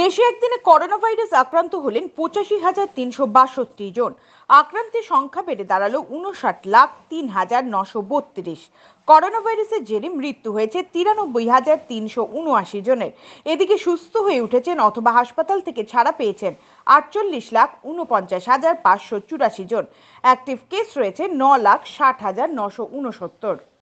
দেশে একদিনে corona virus আক্রান্ত হলেন পঁচাশি হাজার তিনশো বাষট্টি জন আক্রান্তের সংখ্যা বেড়ে দাঁড়ালো উনষাট লাখ তিন হাজার নশো বত্রিশ করোনা ভাইরাসের জেরে মৃত্যু হয়েছে তিরানব্বই হাজার তিনশো উনআশি জনের এদিকে সুস্থ হয়ে উঠেছেন অথবা হাসপাতাল থেকে ছাড়া পেয়েছেন আটচল্লিশ লাখ উনপঞ্চাশ হাজার পাঁচশো চুরাশি জন অ্যাক্টিভ কেস রয়েছে ন লাখ ষাট হাজার নশো উনসত্তর